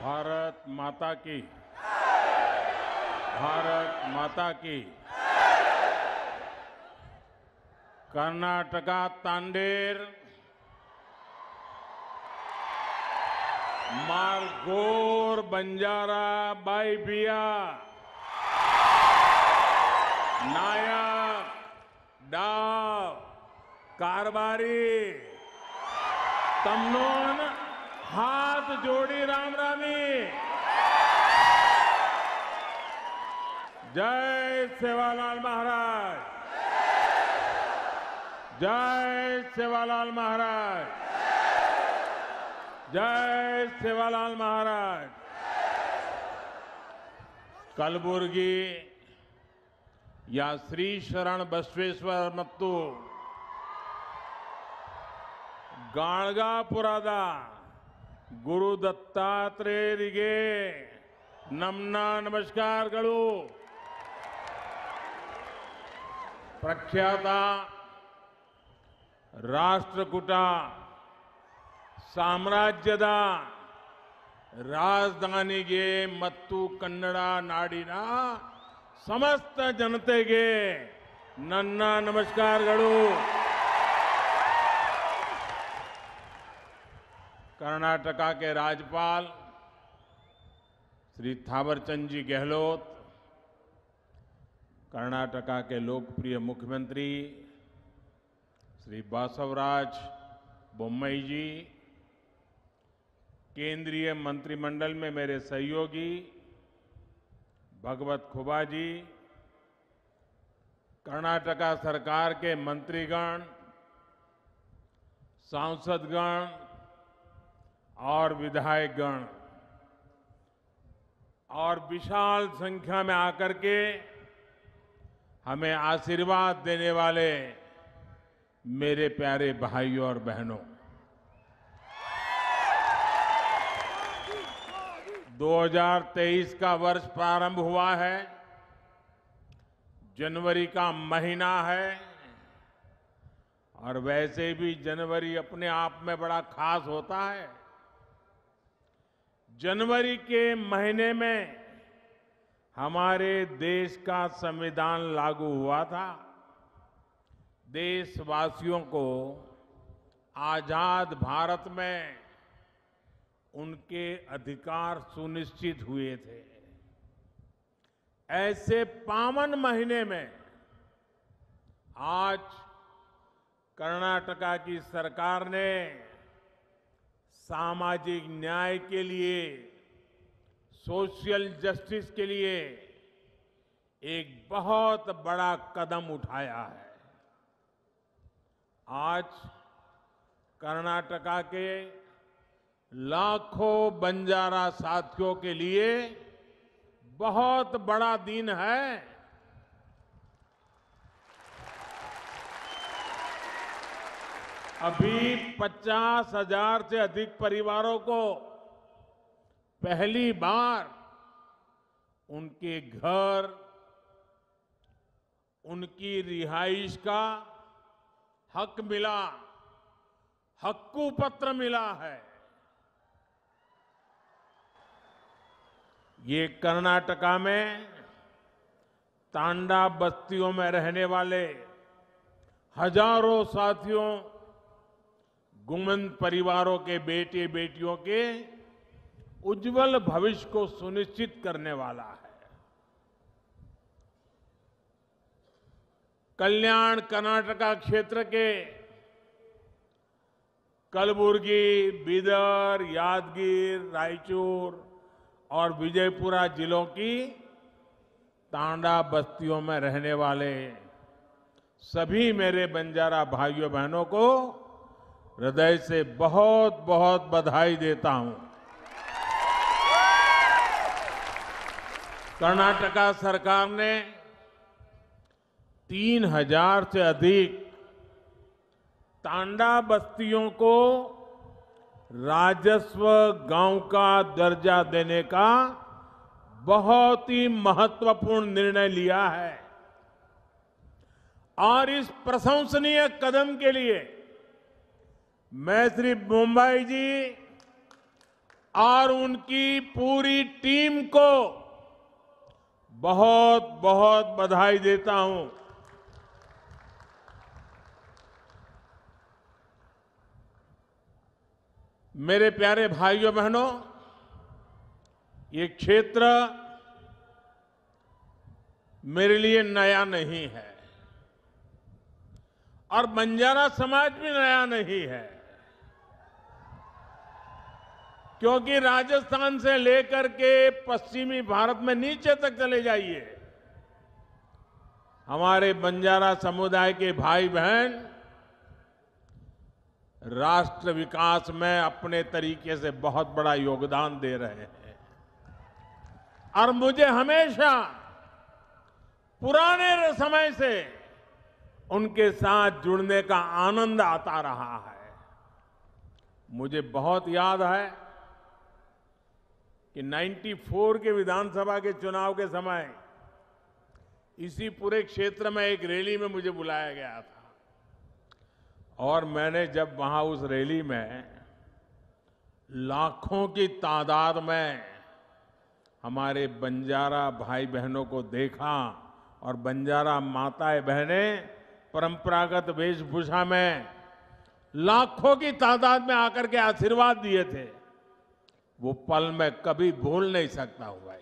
भारत माता की भारत माता की कर्नाटका तांडेर मारगोर बंजारा बिया नायक डाव कारबारी तमनोन हाथ जोड़ी राम रानी जय सेवालाल महाराज जय सेवालाल महाराज जय सेवालाल महाराज कलबुर्गी या श्री शरण बसवेश्वर मत्तू गाणगापुरादा ಗುರು ದತ್ತಾತ್ರೇಯರಿಗೆ ನಮ್ಮ ನಮಸ್ಕಾರಗಳು ಪ್ರಖ್ಯಾತ ರಾಷ್ಟ್ರಕೂಟ ಸಾಮ್ರಾಜ್ಯದ ರಾಜಧಾನಿಗೆ ಮತ್ತು ಕನ್ನಡ ನಾಡಿನ ಸಮಸ್ತ ಜನತೆಗೆ ನನ್ನ ನಮಸ್ಕಾರಗಳು कर्नाटका के राज्यपाल श्री थावरचंद जी गहलोत कर्नाटका के लोकप्रिय मुख्यमंत्री श्री बासवराज बोम्मई जी केंद्रीय मंत्रिमंडल में मेरे सहयोगी भगवत खुबा जी कर्नाटका सरकार के मंत्रीगण सांसदगण और विधायक गण और विशाल संख्या में आकर के हमें आशीर्वाद देने वाले मेरे प्यारे भाइयों और बहनों 2023 का वर्ष प्रारंभ हुआ है जनवरी का महीना है और वैसे भी जनवरी अपने आप में बड़ा खास होता है जनवरी के महीने में हमारे देश का संविधान लागू हुआ था देशवासियों को आजाद भारत में उनके अधिकार सुनिश्चित हुए थे ऐसे पावन महीने में आज कर्नाटका की सरकार ने सामाजिक न्याय के लिए सोशल जस्टिस के लिए एक बहुत बड़ा कदम उठाया है आज कर्नाटका के लाखों बंजारा साथियों के लिए बहुत बड़ा दिन है अभी पचास हजार से अधिक परिवारों को पहली बार उनके घर उनकी रिहाइश का हक मिला हक्कू पत्र मिला है ये कर्नाटका में तांडा बस्तियों में रहने वाले हजारों साथियों गुमंद परिवारों के बेटे बेटियों के उज्जवल भविष्य को सुनिश्चित करने वाला है कल्याण कर्नाटका क्षेत्र के कलबुर्गी बीदर यादगीर रायचूर और विजयपुरा जिलों की तांडा बस्तियों में रहने वाले सभी मेरे बंजारा भाइयों बहनों को हृदय से बहुत बहुत बधाई देता हूं कर्नाटका सरकार ने तीन हजार से अधिक तांडा बस्तियों को राजस्व गांव का दर्जा देने का बहुत ही महत्वपूर्ण निर्णय लिया है और इस प्रशंसनीय कदम के लिए मैं श्री मुंबई जी और उनकी पूरी टीम को बहुत बहुत बधाई देता हूं मेरे प्यारे भाइयों बहनों ये क्षेत्र मेरे लिए नया नहीं है और बंजारा समाज भी नया नहीं है क्योंकि राजस्थान से लेकर के पश्चिमी भारत में नीचे तक चले जाइए हमारे बंजारा समुदाय के भाई बहन राष्ट्र विकास में अपने तरीके से बहुत बड़ा योगदान दे रहे हैं और मुझे हमेशा पुराने समय से उनके साथ जुड़ने का आनंद आता रहा है मुझे बहुत याद है कि 94 के विधानसभा के चुनाव के समय इसी पूरे क्षेत्र में एक रैली में मुझे बुलाया गया था और मैंने जब वहां उस रैली में लाखों की तादाद में हमारे बंजारा भाई बहनों को देखा और बंजारा माताएं बहनें परंपरागत वेशभूषा में लाखों की तादाद में आकर के आशीर्वाद दिए थे वो पल मैं कभी भूल नहीं सकता हूं भाई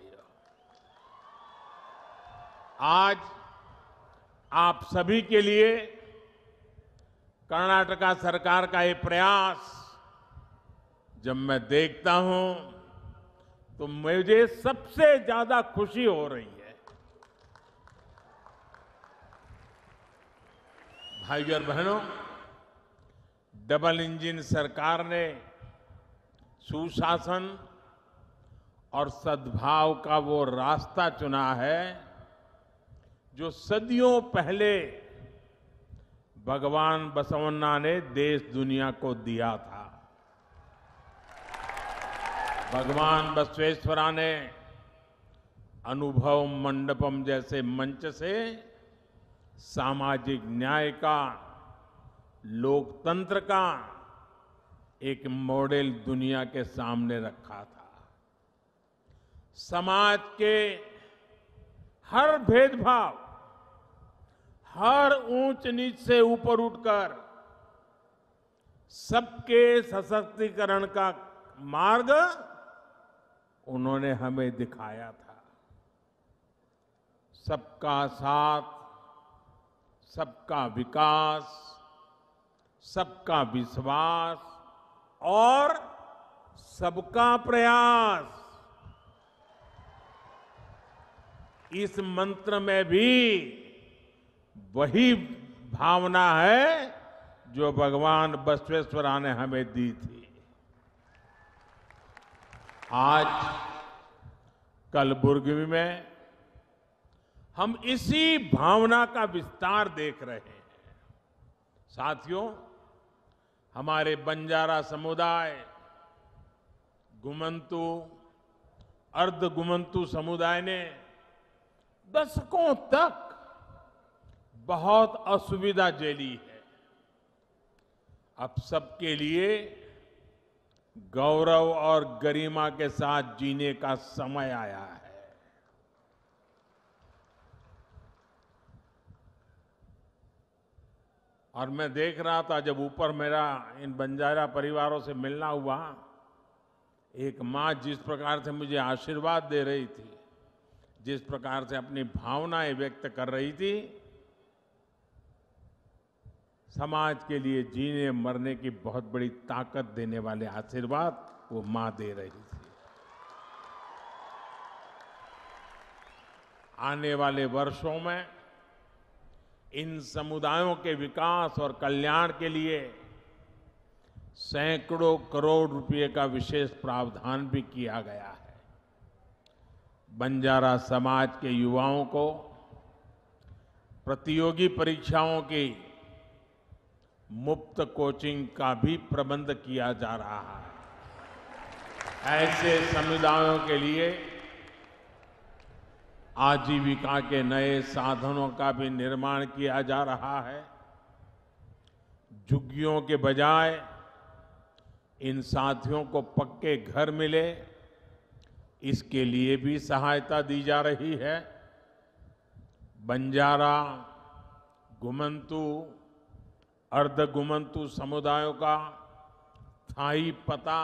आज आप सभी के लिए कर्नाटका सरकार का ये प्रयास जब मैं देखता हूं तो मुझे सबसे ज्यादा खुशी हो रही है भाइयों और बहनों डबल इंजन सरकार ने सुशासन और सद्भाव का वो रास्ता चुना है जो सदियों पहले भगवान बसवन्ना ने देश दुनिया को दिया था भगवान बसवेश्वरा ने अनुभव मंडपम जैसे मंच से सामाजिक न्याय का लोकतंत्र का एक मॉडल दुनिया के सामने रखा था समाज के हर भेदभाव हर ऊंच नीच से ऊपर उठकर सबके सशक्तिकरण का मार्ग उन्होंने हमें दिखाया था सबका साथ सबका विकास सबका विश्वास और सबका प्रयास इस मंत्र में भी वही भावना है जो भगवान बसवेश्वरा ने हमें दी थी आज कलबुर्गी में हम इसी भावना का विस्तार देख रहे हैं साथियों हमारे बंजारा समुदाय घुमंतु अर्ध घुमंतु समुदाय ने दशकों तक बहुत असुविधा झेली है अब सबके लिए गौरव और गरिमा के साथ जीने का समय आया है और मैं देख रहा था जब ऊपर मेरा इन बंजारा परिवारों से मिलना हुआ एक माँ जिस प्रकार से मुझे आशीर्वाद दे रही थी जिस प्रकार से अपनी भावनाएं व्यक्त कर रही थी समाज के लिए जीने मरने की बहुत बड़ी ताकत देने वाले आशीर्वाद वो माँ दे रही थी आने वाले वर्षों में इन समुदायों के विकास और कल्याण के लिए सैकड़ों करोड़ रुपए का विशेष प्रावधान भी किया गया है बंजारा समाज के युवाओं को प्रतियोगी परीक्षाओं की मुफ्त कोचिंग का भी प्रबंध किया जा रहा है ऐसे समुदायों के लिए आजीविका के नए साधनों का भी निर्माण किया जा रहा है झुग्गियों के बजाय इन साथियों को पक्के घर मिले इसके लिए भी सहायता दी जा रही है बंजारा घुमंतु अर्ध घुमंतु समुदायों का थाई पता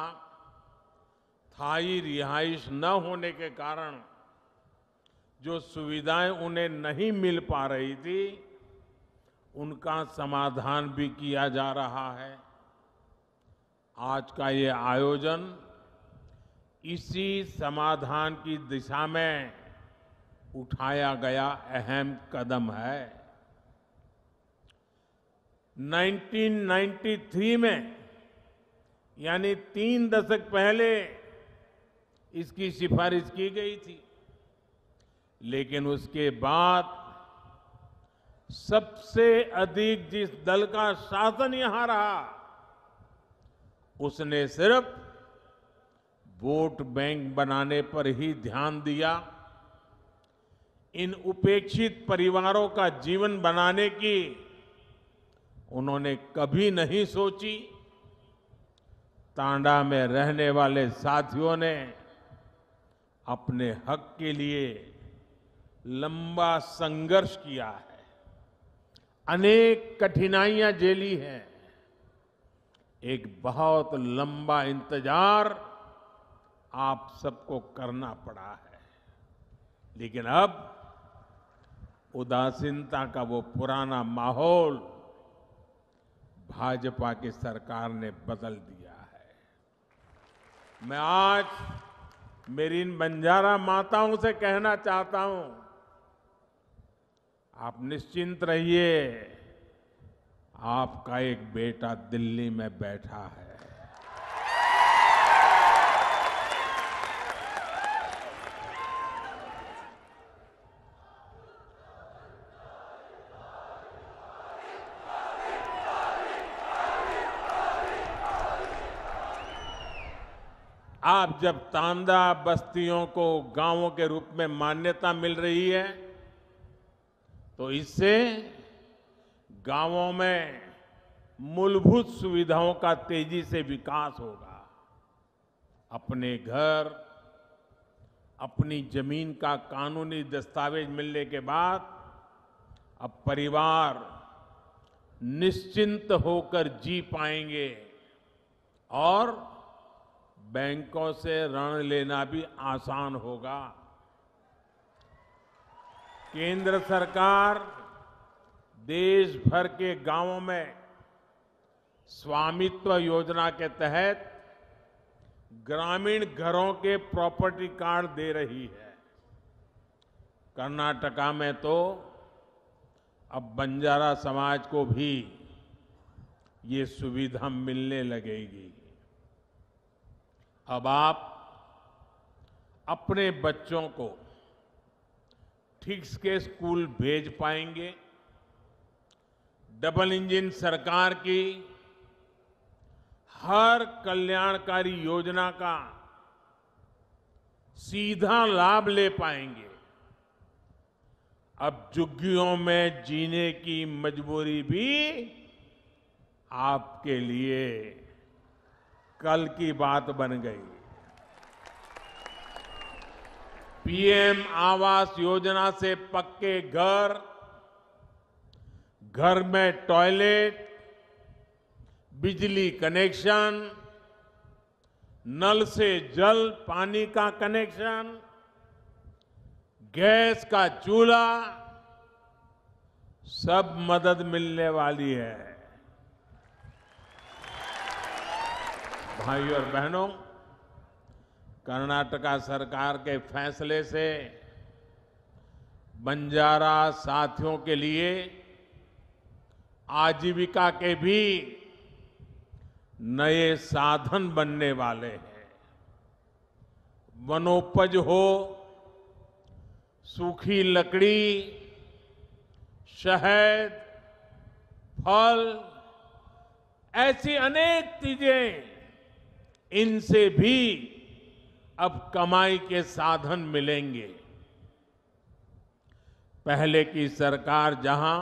थाई रिहाइश न होने के कारण जो सुविधाएं उन्हें नहीं मिल पा रही थी उनका समाधान भी किया जा रहा है आज का ये आयोजन इसी समाधान की दिशा में उठाया गया अहम कदम है 1993 में यानी तीन दशक पहले इसकी सिफारिश की गई थी लेकिन उसके बाद सबसे अधिक जिस दल का शासन यहां रहा उसने सिर्फ वोट बैंक बनाने पर ही ध्यान दिया इन उपेक्षित परिवारों का जीवन बनाने की उन्होंने कभी नहीं सोची तांडा में रहने वाले साथियों ने अपने हक के लिए लंबा संघर्ष किया है अनेक कठिनाइयां झेली हैं एक बहुत लंबा इंतजार आप सबको करना पड़ा है लेकिन अब उदासीनता का वो पुराना माहौल भाजपा की सरकार ने बदल दिया है मैं आज मेरी इन बंजारा माताओं से कहना चाहता हूं आप निश्चिंत रहिए आपका एक बेटा दिल्ली में बैठा है आप जब तांदा बस्तियों को गांवों के रूप में मान्यता मिल रही है तो इससे गांवों में मूलभूत सुविधाओं का तेजी से विकास होगा अपने घर अपनी जमीन का कानूनी दस्तावेज मिलने के बाद अब परिवार निश्चिंत होकर जी पाएंगे और बैंकों से ऋण लेना भी आसान होगा केंद्र सरकार देश भर के गांवों में स्वामित्व योजना के तहत ग्रामीण घरों के प्रॉपर्टी कार्ड दे रही है कर्नाटका में तो अब बंजारा समाज को भी ये सुविधा मिलने लगेगी अब आप अपने बच्चों को ठीक के स्कूल भेज पाएंगे डबल इंजन सरकार की हर कल्याणकारी योजना का सीधा लाभ ले पाएंगे अब झुग्गियों में जीने की मजबूरी भी आपके लिए कल की बात बन गई पीएम आवास योजना से पक्के घर घर में टॉयलेट बिजली कनेक्शन नल से जल पानी का कनेक्शन गैस का चूल्हा सब मदद मिलने वाली है भाइयों और बहनों कर्नाटका सरकार के फैसले से बंजारा साथियों के लिए आजीविका के भी नए साधन बनने वाले हैं वनोपज हो सूखी लकड़ी शहद फल ऐसी अनेक चीजें इनसे भी अब कमाई के साधन मिलेंगे पहले की सरकार जहां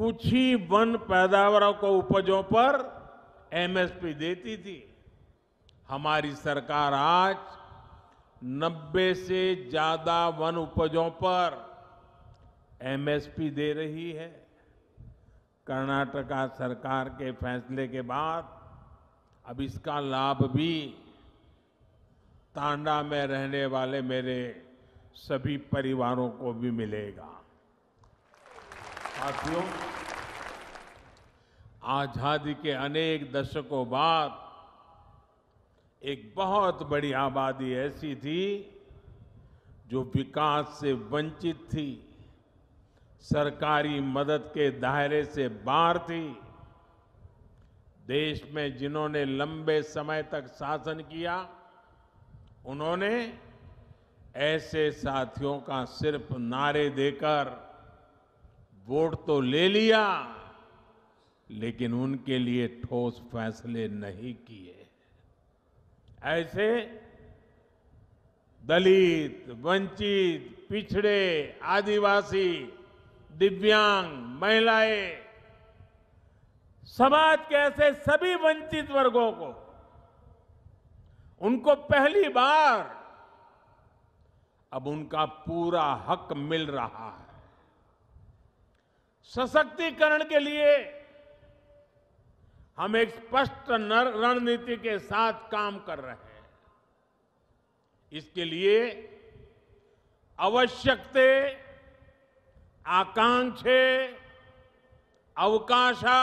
कुछ ही वन पैदावारों को उपजों पर एमएसपी देती थी हमारी सरकार आज 90 से ज्यादा वन उपजों पर एमएसपी दे रही है कर्नाटका सरकार के फैसले के बाद अब इसका लाभ भी तांडा में रहने वाले मेरे सभी परिवारों को भी मिलेगा साथियों आजादी के अनेक दशकों बाद एक बहुत बड़ी आबादी ऐसी थी जो विकास से वंचित थी सरकारी मदद के दायरे से बाहर थी देश में जिन्होंने लंबे समय तक शासन किया उन्होंने ऐसे साथियों का सिर्फ नारे देकर वोट तो ले लिया लेकिन उनके लिए ठोस फैसले नहीं किए ऐसे दलित वंचित पिछड़े आदिवासी दिव्यांग महिलाएं समाज के ऐसे सभी वंचित वर्गों को उनको पहली बार अब उनका पूरा हक मिल रहा है सशक्तिकरण के लिए हम एक स्पष्ट रणनीति के साथ काम कर रहे हैं इसके लिए आवश्यकते आकांक्षे अवकाशा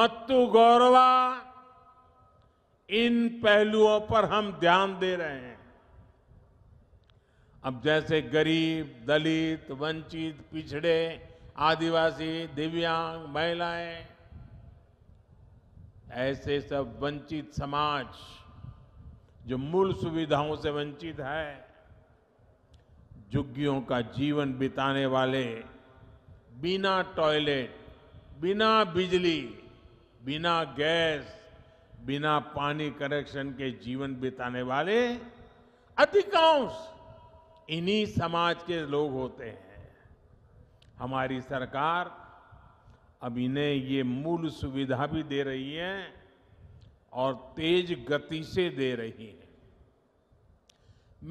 मत्तु गौरवा इन पहलुओं पर हम ध्यान दे रहे हैं अब जैसे गरीब दलित वंचित पिछड़े आदिवासी दिव्यांग महिलाएं ऐसे सब वंचित समाज जो मूल सुविधाओं से वंचित है झुग्गियों का जीवन बिताने वाले बिना टॉयलेट बिना बिजली बिना गैस बिना पानी कनेक्शन के जीवन बिताने वाले अधिकांश इन्हीं समाज के लोग होते हैं हमारी सरकार अब इन्हें ये मूल सुविधा भी दे रही है और तेज गति से दे रही है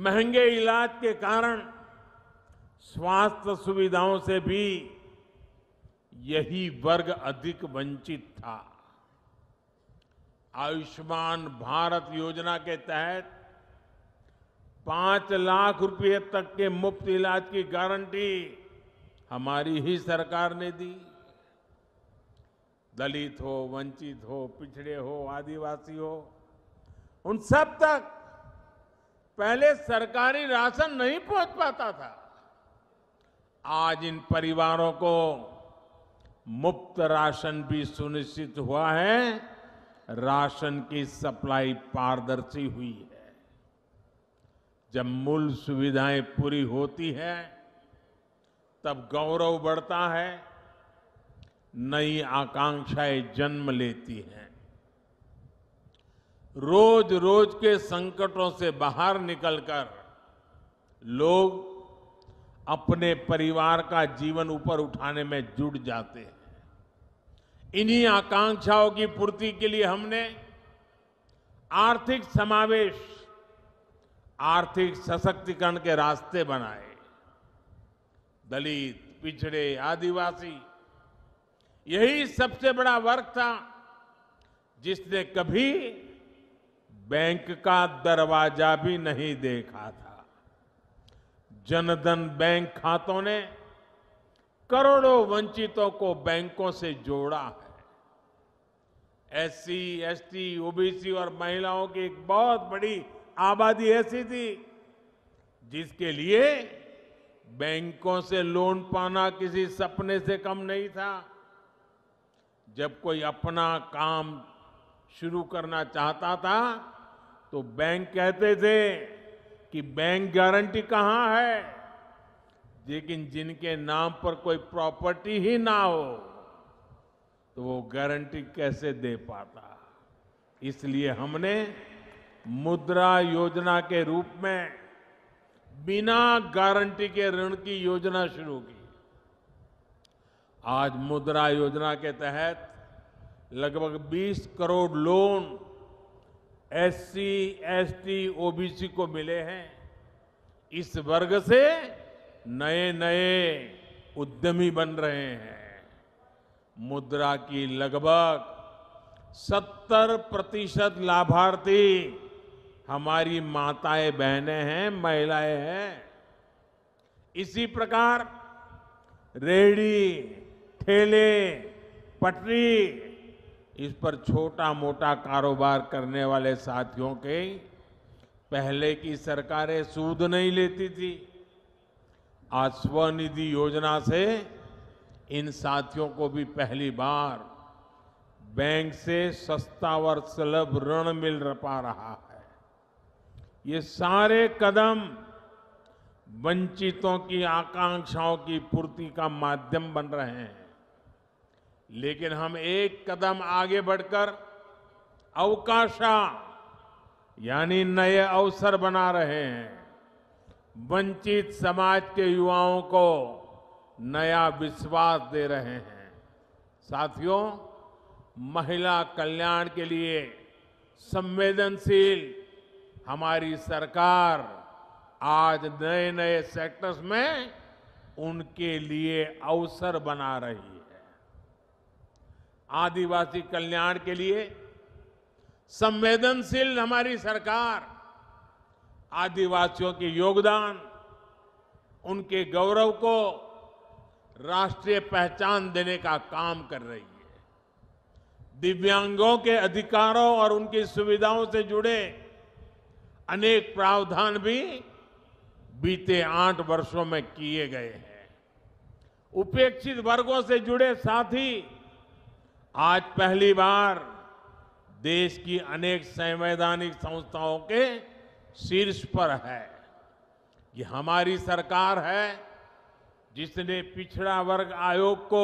महंगे इलाज के कारण स्वास्थ्य सुविधाओं से भी यही वर्ग अधिक वंचित था आयुष्मान भारत योजना के तहत पांच लाख रुपए तक के मुफ्त इलाज की गारंटी हमारी ही सरकार ने दी दलित हो वंचित हो पिछड़े हो आदिवासी हो उन सब तक पहले सरकारी राशन नहीं पहुंच पाता था आज इन परिवारों को मुफ्त राशन भी सुनिश्चित हुआ है राशन की सप्लाई पारदर्शी हुई है जब मूल सुविधाएं पूरी होती है तब गौरव बढ़ता है नई आकांक्षाएं जन्म लेती हैं रोज रोज के संकटों से बाहर निकलकर लोग अपने परिवार का जीवन ऊपर उठाने में जुट जाते हैं इन्हीं आकांक्षाओं की पूर्ति के लिए हमने आर्थिक समावेश आर्थिक सशक्तिकरण के रास्ते बनाए दलित पिछड़े आदिवासी यही सबसे बड़ा वर्ग था जिसने कभी बैंक का दरवाजा भी नहीं देखा था जनधन बैंक खातों ने करोड़ों वंचितों को बैंकों से जोड़ा है एससी, एसटी, ओबीसी और महिलाओं की एक बहुत बड़ी आबादी ऐसी थी जिसके लिए बैंकों से लोन पाना किसी सपने से कम नहीं था जब कोई अपना काम शुरू करना चाहता था तो बैंक कहते थे कि बैंक गारंटी कहाँ है लेकिन जिनके नाम पर कोई प्रॉपर्टी ही ना हो तो वो गारंटी कैसे दे पाता इसलिए हमने मुद्रा योजना के रूप में बिना गारंटी के ऋण की योजना शुरू की आज मुद्रा योजना के तहत लगभग 20 crore loan SC, ST, OBC को मिले हैं इस वर्ग से नए नए उद्यमी बन रहे हैं मुद्रा की लगभग 70 प्रतिशत लाभार्थी हमारी माताएं बहनें हैं महिलाएं हैं इसी प्रकार रेहड़ी ठेले पटरी इस पर छोटा मोटा कारोबार करने वाले साथियों के पहले की सरकारें सूद नहीं लेती थी आज स्वनिधि योजना से इन साथियों को भी पहली बार बैंक से सस्ता और सुलभ ऋण मिल पा रहा है ये सारे कदम वंचितों की आकांक्षाओं की पूर्ति का माध्यम बन रहे हैं लेकिन हम एक कदम आगे बढ़कर अवकाशा यानी नए अवसर बना रहे हैं वंचित समाज के युवाओं को नया विश्वास दे रहे हैं साथियों महिला कल्याण के लिए संवेदनशील हमारी सरकार आज नए नए सेक्टर्स में उनके लिए अवसर बना रही है आदिवासी कल्याण के लिए संवेदनशील हमारी सरकार आदिवासियों के योगदान उनके गौरव को राष्ट्रीय पहचान देने का काम कर रही है दिव्यांगों के अधिकारों और उनकी सुविधाओं से जुड़े अनेक प्रावधान भी बीते आठ वर्षों में किए गए हैं उपेक्षित वर्गों से जुड़े साथ ही आज पहली बार देश की अनेक संवैधानिक संस्थाओं के शीर्ष पर है ये हमारी सरकार है जिसने पिछड़ा वर्ग आयोग को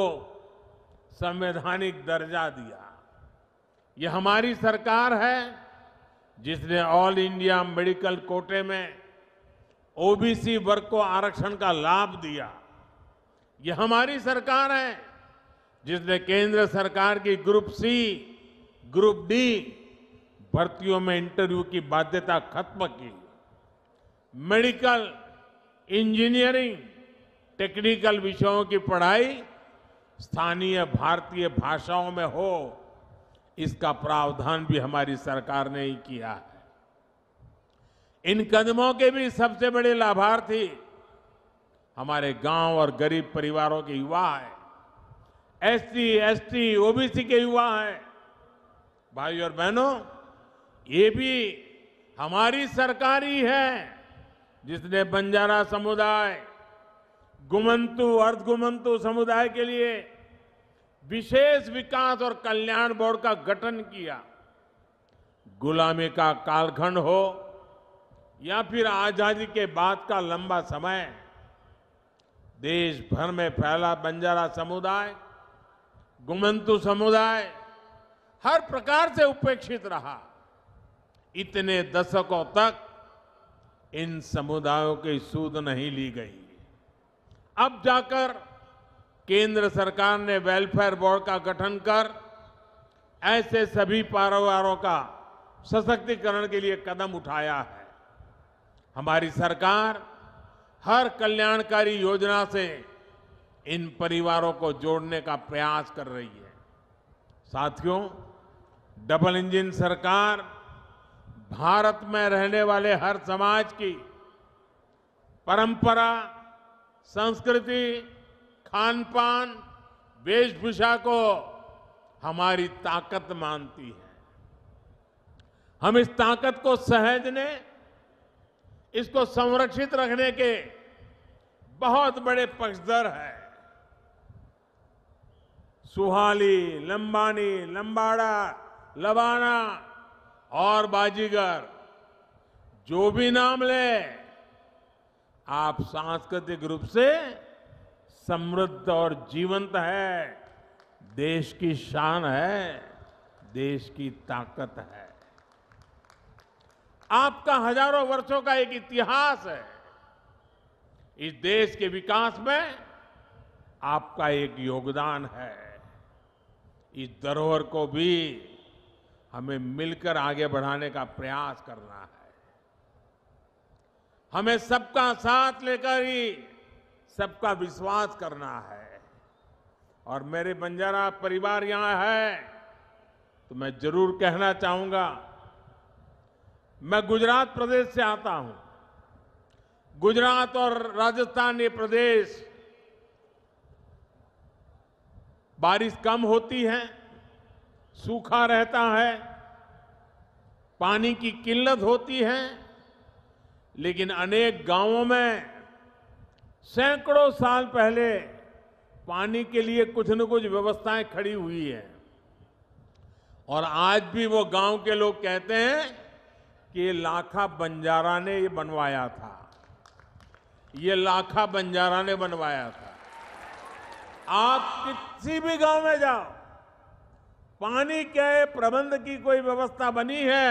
संवैधानिक दर्जा दिया यह हमारी सरकार है जिसने ऑल इंडिया मेडिकल कोटे में ओबीसी वर्ग को आरक्षण का लाभ दिया यह हमारी सरकार है जिसने केंद्र सरकार की ग्रुप सी ग्रुप डी भर्तियों में इंटरव्यू की बाध्यता खत्म की मेडिकल इंजीनियरिंग टेक्निकल विषयों की पढ़ाई स्थानीय भारतीय भाषाओं में हो इसका प्रावधान भी हमारी सरकार ने ही किया है इन कदमों के भी सबसे बड़े लाभार्थी हमारे गांव और गरीब परिवारों के युवा हैं एस एसटी ओबीसी के युवा हैं भाई और बहनों ये भी हमारी सरकार ही है जिसने बंजारा समुदाय गुमंतु अर्धगुमंतु समुदाय के लिए विशेष विकास और कल्याण बोर्ड का गठन किया गुलामी का कालखंड हो या फिर आजादी के बाद का लंबा समय देश भर में फैला बंजारा समुदाय गुमंतु समुदाय हर प्रकार से उपेक्षित रहा इतने दशकों तक इन समुदायों की सूद नहीं ली गई अब जाकर केंद्र सरकार ने वेलफेयर बोर्ड का गठन कर ऐसे सभी पारोवारों का सशक्तिकरण के लिए कदम उठाया है हमारी सरकार हर कल्याणकारी योजना से इन परिवारों को जोड़ने का प्रयास कर रही है साथियों डबल इंजन सरकार भारत में रहने वाले हर समाज की परंपरा संस्कृति खान पान वेशभूषा को हमारी ताकत मानती है हम इस ताकत को सहजने इसको संरक्षित रखने के बहुत बड़े पक्षधर हैं सुहाली लंबानी लंबाड़ा लबाना और बाजीगर जो भी नाम ले आप सांस्कृतिक रूप से समृद्ध और जीवंत है देश की शान है देश की ताकत है आपका हजारों वर्षों का एक इतिहास है इस देश के विकास में आपका एक योगदान है इस धरोहर को भी हमें मिलकर आगे बढ़ाने का प्रयास करना है हमें सबका साथ लेकर ही सबका विश्वास करना है और मेरे बंजारा परिवार यहां है तो मैं जरूर कहना चाहूंगा मैं गुजरात प्रदेश से आता हूं गुजरात और राजस्थान ये प्रदेश बारिश कम होती है सूखा रहता है पानी की किल्लत होती है लेकिन अनेक गांवों में सैकड़ों साल पहले पानी के लिए कुछ न कुछ व्यवस्थाएं खड़ी हुई है और आज भी वो गांव के लोग कहते हैं कि लाखा बंजारा ने ये बनवाया था ये लाखा बंजारा ने बनवाया था आप किसी भी गांव में जाओ पानी के प्रबंध की कोई व्यवस्था बनी है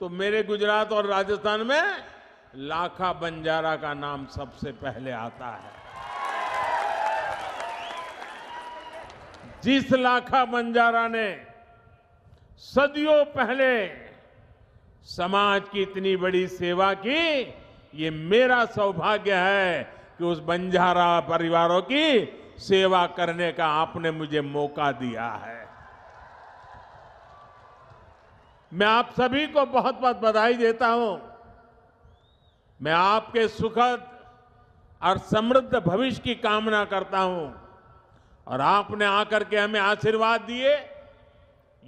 तो मेरे गुजरात और राजस्थान में लाखा बंजारा का नाम सबसे पहले आता है जिस लाखा बंजारा ने सदियों पहले समाज की इतनी बड़ी सेवा की ये मेरा सौभाग्य है कि उस बंजारा परिवारों की सेवा करने का आपने मुझे मौका दिया है मैं आप सभी को बहुत बहुत बधाई देता हूं मैं आपके सुखद और समृद्ध भविष्य की कामना करता हूं और आपने आकर के हमें आशीर्वाद दिए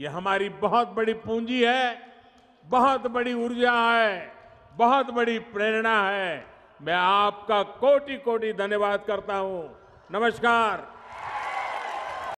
ये हमारी बहुत बड़ी पूंजी है बहुत बड़ी ऊर्जा है बहुत बड़ी प्रेरणा है मैं आपका कोटि कोटि धन्यवाद करता हूं नमस्कार